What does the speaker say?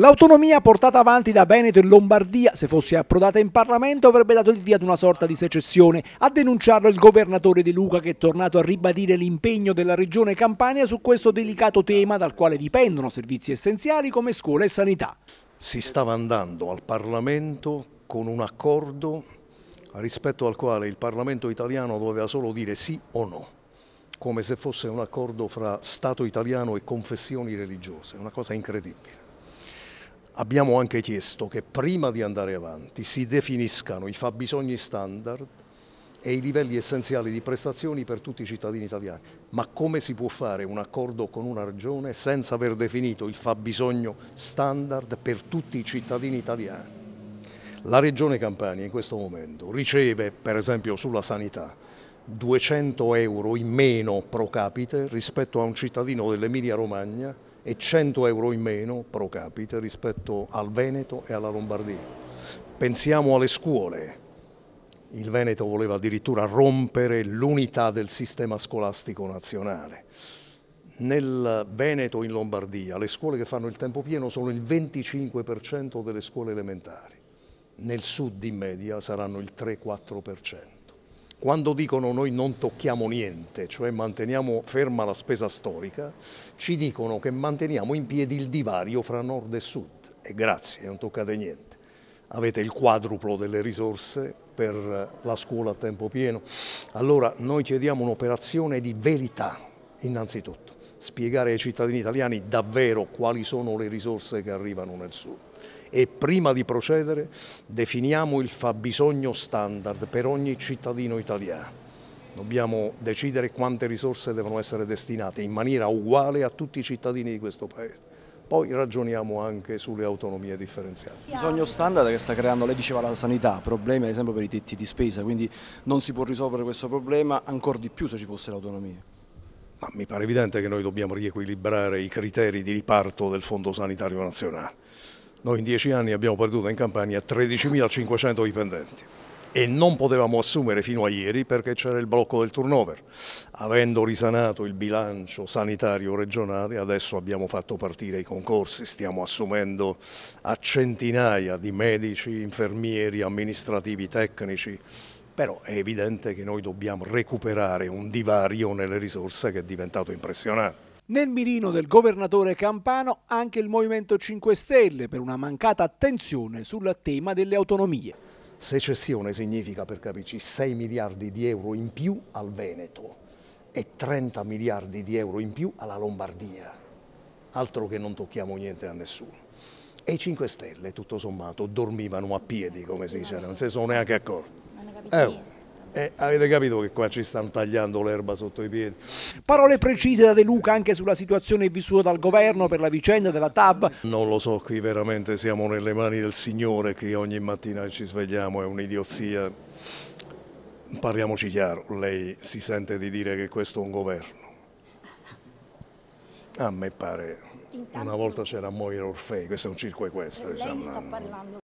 L'autonomia portata avanti da Veneto e Lombardia, se fosse approdata in Parlamento, avrebbe dato il via ad una sorta di secessione. A denunciarlo il governatore De Luca che è tornato a ribadire l'impegno della regione Campania su questo delicato tema dal quale dipendono servizi essenziali come scuola e sanità. Si stava andando al Parlamento con un accordo rispetto al quale il Parlamento italiano doveva solo dire sì o no come se fosse un accordo fra Stato italiano e confessioni religiose, una cosa incredibile abbiamo anche chiesto che prima di andare avanti si definiscano i fabbisogni standard e i livelli essenziali di prestazioni per tutti i cittadini italiani. Ma come si può fare un accordo con una regione senza aver definito il fabbisogno standard per tutti i cittadini italiani? La regione Campania in questo momento riceve, per esempio sulla sanità, 200 euro in meno pro capite rispetto a un cittadino dell'Emilia Romagna e 100 euro in meno pro capite rispetto al Veneto e alla Lombardia. Pensiamo alle scuole. Il Veneto voleva addirittura rompere l'unità del sistema scolastico nazionale. Nel Veneto e in Lombardia le scuole che fanno il tempo pieno sono il 25% delle scuole elementari. Nel sud in media saranno il 3-4% quando dicono noi non tocchiamo niente, cioè manteniamo ferma la spesa storica, ci dicono che manteniamo in piedi il divario fra nord e sud. E grazie, non toccate niente. Avete il quadruplo delle risorse per la scuola a tempo pieno. Allora noi chiediamo un'operazione di verità, innanzitutto spiegare ai cittadini italiani davvero quali sono le risorse che arrivano nel Sud. E prima di procedere definiamo il fabbisogno standard per ogni cittadino italiano. Dobbiamo decidere quante risorse devono essere destinate in maniera uguale a tutti i cittadini di questo Paese poi ragioniamo anche sulle autonomie differenziate. Il bisogno standard che sta creando, lei diceva la sanità, problemi ad esempio per i tetti di spesa, quindi non si può risolvere questo problema ancora di più se ci fosse l'autonomia. Ma mi pare evidente che noi dobbiamo riequilibrare i criteri di riparto del Fondo Sanitario Nazionale. Noi in dieci anni abbiamo perduto in Campania 13.500 dipendenti e non potevamo assumere fino a ieri perché c'era il blocco del turnover. Avendo risanato il bilancio sanitario regionale adesso abbiamo fatto partire i concorsi, stiamo assumendo a centinaia di medici, infermieri, amministrativi, tecnici però è evidente che noi dobbiamo recuperare un divario nelle risorse che è diventato impressionante. Nel mirino del governatore Campano anche il Movimento 5 Stelle per una mancata attenzione sul tema delle autonomie. Secessione significa, per capirci, 6 miliardi di euro in più al Veneto e 30 miliardi di euro in più alla Lombardia. Altro che non tocchiamo niente a nessuno. E i 5 Stelle, tutto sommato, dormivano a piedi, come si dice, non si sono neanche accorti capito eh, eh, avete capito che qua ci stanno tagliando l'erba sotto i piedi. Parole precise da De Luca anche sulla situazione vissuta dal governo per la vicenda della TAB. Non lo so, qui veramente siamo nelle mani del Signore che ogni mattina ci svegliamo, è un'idiozia. Parliamoci chiaro, lei si sente di dire che questo è un governo. A me pare, una volta c'era Moira Orfei, questo è un circo equestre. Lei diciamo. sta parlando.